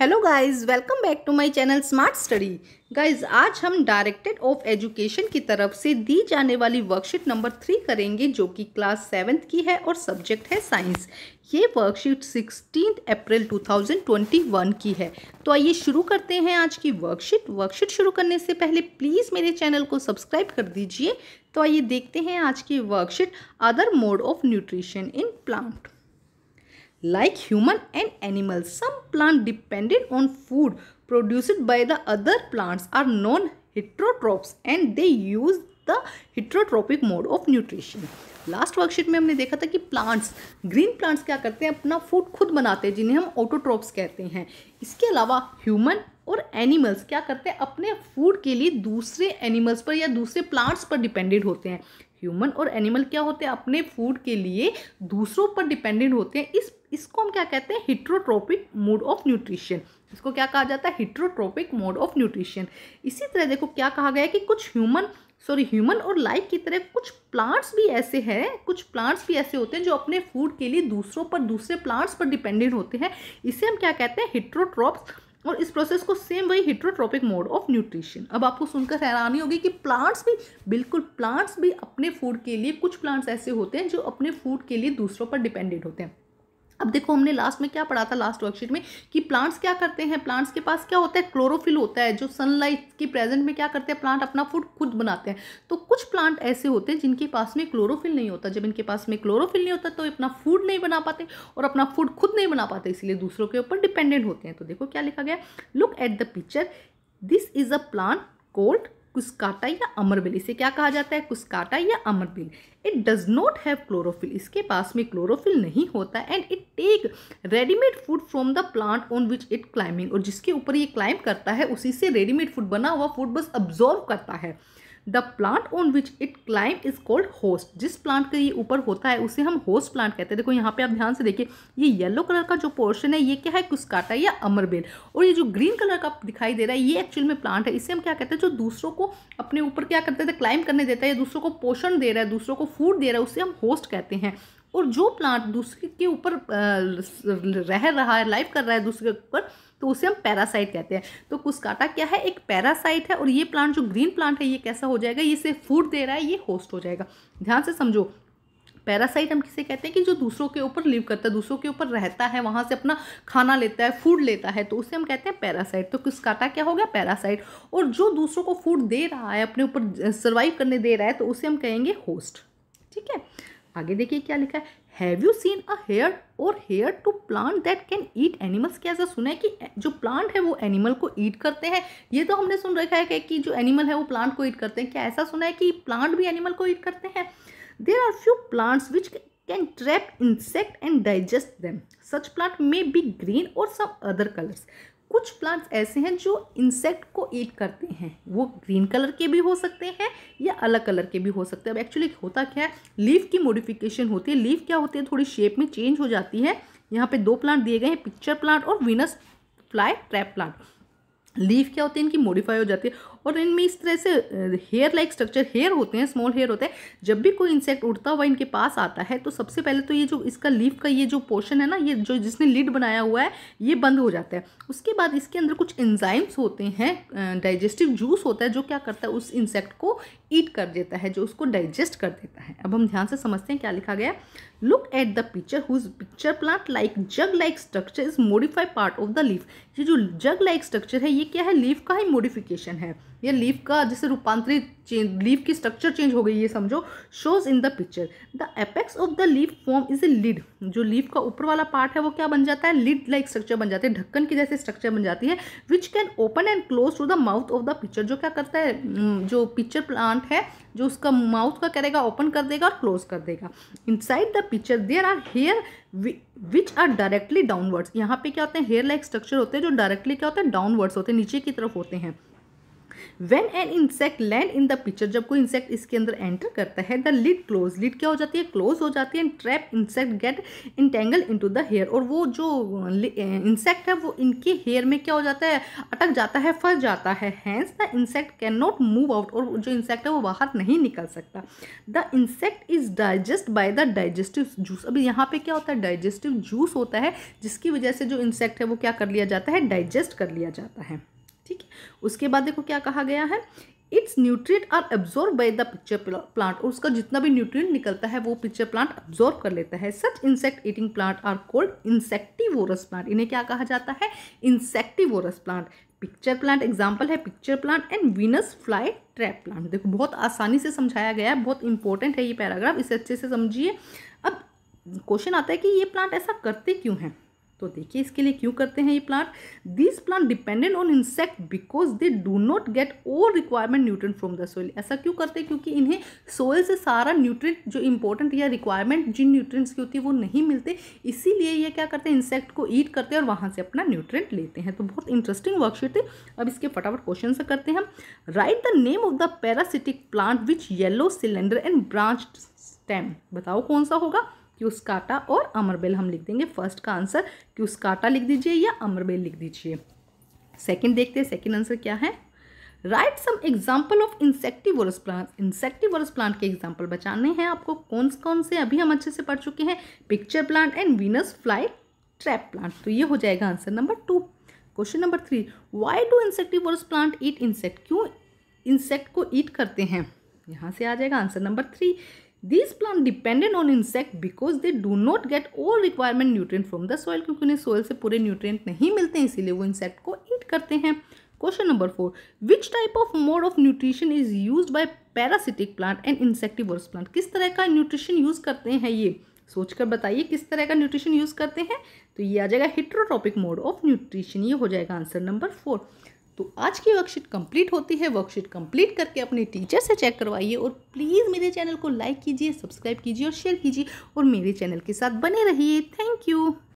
Hello guys welcome back to my channel smart study guys आज हम directed of education की तरफ से दी जाने वाली वर्कशीट नंबर थ्री करेंगे जो कि क्लास सेवन्थ की है और सब्जेक्ट है साइंस ये वर्कशीट सिक्सटीन अप्रैल 2021 की है तो आइए शुरू करते हैं आज की वर्कशीट वर्कशीट शुरू करने से पहले प्लीज़ मेरे चैनल को सब्सक्राइब कर दीजिए तो आइए देखते हैं आज की worksheet other mode of nutrition in plant like human and animals some plant dependent on food produced by the other plants are known heterotrophs and they use the heterotrophic mode of nutrition last worksheet में हमने देखा था कि plants green plants क्या करते हैं अपना food खुद बनाते हैं जिन्हें हम ऑटोट्रॉप्स कहते हैं इसके अलावा ह्यूमन और एनिमल्स क्या करते हैं अपने फूड के लिए दूसरे एनिमल्स पर या दूसरे प्लांट्स पर डिपेंडेंट होते हैं ह्यूमन और एनिमल क्या होते हैं अपने फूड के लिए दूसरों पर डिपेंडेंट होते हैं इस इसको हम क्या कहते हैं हिट्रोट्रोपिक मोड ऑफ न्यूट्रिशन इसको क्या कहा जाता है हिट्रोट्रोपिक मोड ऑफ न्यूट्रिशन इसी तरह देखो क्या कहा गया कि कुछ ह्यूमन सॉरी ह्यूमन और लाइफ की तरह कुछ प्लांट्स भी ऐसे हैं कुछ प्लांट्स भी ऐसे होते हैं जो अपने फूड के लिए दूसरों पर दूसरे प्लांट्स पर डिपेंडेंट होते हैं इसे हम क्या कहते हैं हिट्रोट्रॉप्स और इस प्रोसेस को सेम वही हिट्रोट्रॉपिक मोड ऑफ न्यूट्रिशन अब आपको सुनकर हैरानी होगी कि प्लांट्स भी बिल्कुल प्लांट्स भी अपने फूड के लिए कुछ प्लांट्स ऐसे होते हैं जो अपने फूड के लिए दूसरों पर डिपेंडेंट होते हैं अब देखो हमने लास्ट में क्या पढ़ा था लास्ट वर्कशीट में कि प्लांट्स क्या करते हैं प्लांट्स के पास क्या होता है क्लोरोफिल होता है जो सनलाइट की प्रेजेंट में क्या करते हैं प्लांट अपना फूड खुद बनाते हैं तो कुछ प्लांट ऐसे होते हैं जिनके पास में क्लोरोफिल नहीं होता जब इनके पास में क्लोरोफिल नहीं होता तो अपना फूड नहीं बना पाते और अपना फूड खुद नहीं बना पाते इसलिए दूसरों के ऊपर डिपेंडेंट होते हैं तो देखो क्या लिखा गया look at the picture this is a plant called Cuscuta या अमरबिल इसे क्या कहा जाता है कुस्काटा या अमरबिल it does not have chlorophyll इसके पास में क्लोरोफिल नहीं होता and it take readymade food from the plant on which it climbing और जिसके ऊपर ये क्लाइंब करता है उसी से रेडीमेड फूड बना हुआ फूड बस अब्जॉर्व करता है the plant on which it climb is called host जिस प्लांट के ये ऊपर होता है उसे हम होस्ट प्लांट कहते हैं देखो यहाँ पे आप ध्यान से देखिए ये येलो कलर का जो पोर्शन है ये क्या है कुस्काटा या अमरबेल और ये जो ग्रीन कलर का दिखाई दे रहा है ये एक्चुअल में प्लांट है इसे हम क्या कहते हैं जो दूसरों को अपने ऊपर क्या करते थे क्लाइम करने देता है या दूसरों को पोषण दे रहा है दूसरों को फूड दे रहा है उसे हम होस्ट कहते हैं और जो प्लांट दूसरे के ऊपर रह रहा है लाइफ कर रहा है दूसरे के ऊपर तो उसे हम पैरासाइट कहते हैं तो कुसकाटा क्या है एक पैरासाइट है और ये प्लांट जो ग्रीन प्लांट है ये कैसा हो जाएगा ये सिर्फ फूड दे रहा है ये होस्ट हो जाएगा ध्यान से समझो पैरासाइट हम किसे कहते हैं कि जो दूसरों के ऊपर लिव करता है दूसरों के ऊपर रहता है वहाँ से अपना खाना लेता है फूड लेता है तो उसे हम कहते हैं पैरासाइट तो काटा क्या हो गया पैरासाइट और जो दूसरों को फूड दे रहा है अपने ऊपर सर्वाइव करने दे रहा है तो उसे हम कहेंगे होस्ट ठीक है आगे देखिए क्या लिखा है have you seen a heard और heard to plant that can eat animals क्या ऐसा सुना है कि जो प्लांट है वो एनिमल को ईट करते हैं ये तो हमने सुन रखा है कि जो एनिमल है वो प्लांट को ईट करते हैं क्या ऐसा सुना है कि प्लांट भी एनिमल को ईट करते हैं there are few plants which can trap insect and digest them. Such plant may be green or some other colors. कुछ प्लांट्स ऐसे हैं जो इंसेक्ट को ईट करते हैं वो ग्रीन कलर के भी हो सकते हैं या अलग कलर के भी हो सकते हैं अब एक्चुअली होता क्या है लीफ की मॉडिफिकेशन होती है लीफ क्या होती है थोड़ी शेप में चेंज हो जाती है यहाँ पे दो प्लांट दिए गए हैं पिक्चर प्लांट और Venus fly trap plant leaf क्या होती है इनकी मॉडिफाई हो जाती है और इनमें इस तरह से हेयर लाइक स्ट्रक्चर हेयर होते हैं स्मॉल हेयर होते हैं जब भी कोई इंसेक्ट उड़ता हुआ इनके पास आता है तो सबसे पहले तो ये जो इसका लीफ का ये जो पोर्शन है ना ये जो जिसने लीड बनाया हुआ है ये बंद हो जाता है उसके बाद इसके अंदर कुछ एंजाइम्स होते हैं डाइजेस्टिव जूस होता है जो क्या करता है उस इंसेक्ट को ईट कर देता है जो उसको डाइजेस्ट कर देता है अब हम ध्यान से समझते हैं क्या लिखा गया look at the picture whose pitcher plant like jug like structure is modified part of the leaf ये जो जग लाइक स्ट्रक्चर है ये क्या है लीफ का ही मोडिफिकेशन है ये लीफ का जैसे रूपांतरित चेंज लीफ की स्ट्रक्चर चेंज हो गई ये समझो shows in the picture the apex of the leaf form is a lid जो लीफ का ऊपर वाला पार्ट है वो क्या बन जाता है लिड लाइक स्ट्रक्चर बन जाती है ढक्कन की जैसे स्ट्रक्चर बन जाती है which can open and close to the mouth of the pitcher जो क्या करता है जो पिक्चर प्लांट है जो उसका माउथ का करेगा ओपन कर देगा और क्लोज कर देगा inside the pitcher there are hair which are directly downwards यहाँ पे क्या होते हैं हेयर लाइक स्ट्रक्चर होते हैं जो डायरेक्टली क्या होते हैं डाउनवर्ड्स होते हैं नीचे की तरफ होते हैं when an insect land in the pitcher जब कोई इंसेक्ट इसके अंदर एंटर करता है द लिड क्लोज लिड क्या हो जाती है क्लोज हो जाती है and trap insect get entangle to the hair और वो जो इंसेक्ट है वो इनके हेयर में क्या हो जाता है अटक जाता है फंस जाता है hence the insect can not move out और जो इंसेक्ट है वो बाहर नहीं निकल सकता the insect is digest by the digestive juice अभी यहाँ पे क्या होता है डाइजेस्टिव जूस होता है जिसकी वजह से जो इंसेक्ट है वो क्या कर लिया जाता है डाइजेस्ट कर लिया जाता है ठीक है उसके बाद देखो क्या कहा गया है its nutrient are absorb by the pitcher plant और उसका जितना भी न्यूट्रिएंट निकलता है वो पिक्चर प्लांट एब्जॉर्ब कर लेता है such insect eating plant are called insectivorous plant इन्हें क्या कहा जाता है insectivorous plant pitcher plant example है pitcher plant and Venus fly trap plant देखो बहुत आसानी से समझाया गया है बहुत इंपॉर्टेंट है ये पैराग्राफ इसे अच्छे से समझिए अब क्वेश्चन आता है कि ये प्लांट ऐसा करते क्यों हैं तो देखिए इसके लिए क्यों करते हैं ये plant this plant dependent on insect because they do not get all requirement nutrient from the soil ऐसा क्यों करते हैं क्योंकि इन्हें सोइल से सारा न्यूट्रिएंट जो इंपॉर्टेंट या रिक्वायरमेंट जिन न्यूट्रेंट्स की होती है वो नहीं मिलते इसीलिए ये क्या करते हैं इंसेक्ट को ईट करते हैं और वहाँ से अपना न्यूट्रेंट लेते हैं तो बहुत इंटरेस्टिंग वर्कशीट है अब इसके फटाफट क्वेश्चन से करते हैं हम write the name of the parasitic plant which yellow cylinder and branch stem बताओ कौन सा होगा क्यूस्काटा और अमरबेल हम लिख देंगे फर्स्ट का आंसर क्यूस्काटा लिख दीजिए या अमरबेल लिख दीजिए सेकंड देखते हैं सेकंड आंसर क्या है write some example of insectivorous plant insectivorous plant के एग्जाम्पल बचाने हैं आपको कौन कौन से अभी हम अच्छे से पढ़ चुके हैं pitcher plant and Venus fly trap plant तो ये हो जाएगा answer number two question number three why do insectivorous plant eat insect क्यों इंसेक्ट को ईट करते हैं यहाँ से आ जाएगा answer number three this plant dependent on insect because they do not get all requirement nutrient from the soil क्योंकि उन्हें सॉइल से पूरे न्यूट्रिएंट नहीं मिलते हैं इसीलिए वो इंसेक्ट को ईट करते हैं question number four which type of mode of nutrition is use by parasitic plant and insectivorous plant किस तरह का न्यूट्रिशन यूज करते हैं ये सोचकर बताइए किस तरह का न्यूट्रिशन यूज करते हैं तो ये आ जाएगा हिट्रोट्रॉपिक मोड ऑफ न्यूट्रिशन ये हो जाएगा आंसर नंबर फोर तो आज की वर्कशीट कंप्लीट होती है वर्कशीट कंप्लीट करके अपने टीचर से चेक करवाइए और प्लीज़ मेरे चैनल को लाइक कीजिए सब्सक्राइब कीजिए और शेयर कीजिए और मेरे चैनल के साथ बने रहिए थैंक यू